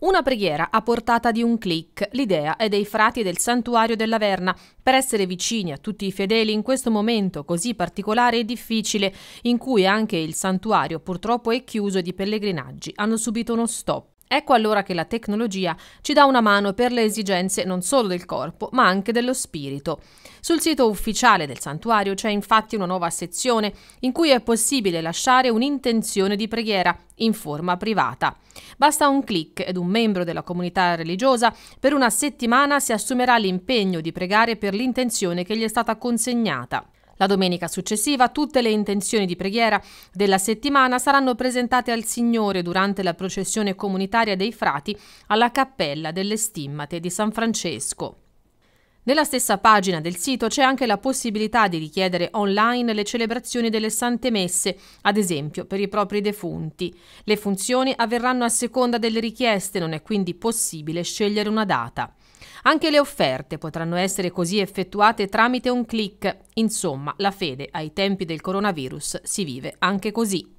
Una preghiera a portata di un clic. L'idea è dei frati del santuario della Verna per essere vicini a tutti i fedeli in questo momento così particolare e difficile, in cui anche il santuario purtroppo è chiuso e di pellegrinaggi hanno subito uno stop. Ecco allora che la tecnologia ci dà una mano per le esigenze non solo del corpo, ma anche dello spirito. Sul sito ufficiale del santuario c'è infatti una nuova sezione in cui è possibile lasciare un'intenzione di preghiera in forma privata. Basta un clic ed un membro della comunità religiosa per una settimana si assumerà l'impegno di pregare per l'intenzione che gli è stata consegnata. La domenica successiva tutte le intenzioni di preghiera della settimana saranno presentate al Signore durante la processione comunitaria dei frati alla Cappella delle Stimmate di San Francesco. Nella stessa pagina del sito c'è anche la possibilità di richiedere online le celebrazioni delle sante messe, ad esempio per i propri defunti. Le funzioni avverranno a seconda delle richieste, non è quindi possibile scegliere una data. Anche le offerte potranno essere così effettuate tramite un click. Insomma, la fede ai tempi del coronavirus si vive anche così.